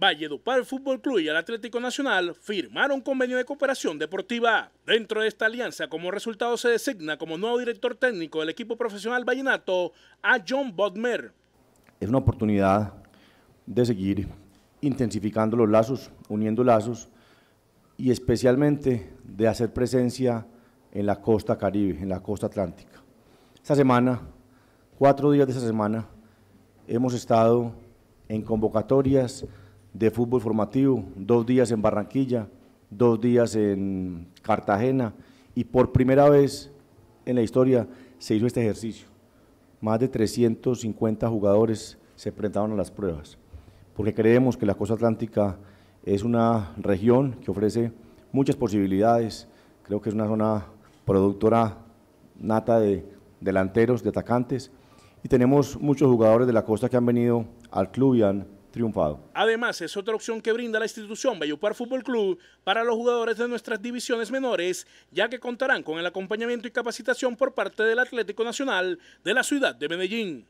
Valledupar Fútbol Club y el Atlético Nacional firmaron un convenio de cooperación deportiva. Dentro de esta alianza, como resultado, se designa como nuevo director técnico del equipo profesional vallenato a John Bodmer. Es una oportunidad de seguir intensificando los lazos, uniendo lazos y especialmente de hacer presencia en la costa caribe, en la costa atlántica. Esta semana, cuatro días de esta semana, hemos estado en convocatorias de fútbol formativo, dos días en Barranquilla, dos días en Cartagena y por primera vez en la historia se hizo este ejercicio. Más de 350 jugadores se presentaron a las pruebas, porque creemos que la costa atlántica es una región que ofrece muchas posibilidades, creo que es una zona productora nata de delanteros, de atacantes, y tenemos muchos jugadores de la costa que han venido al club y han triunfado. Además, es otra opción que brinda la institución Bellupar Fútbol Club para los jugadores de nuestras divisiones menores, ya que contarán con el acompañamiento y capacitación por parte del Atlético Nacional de la ciudad de Medellín.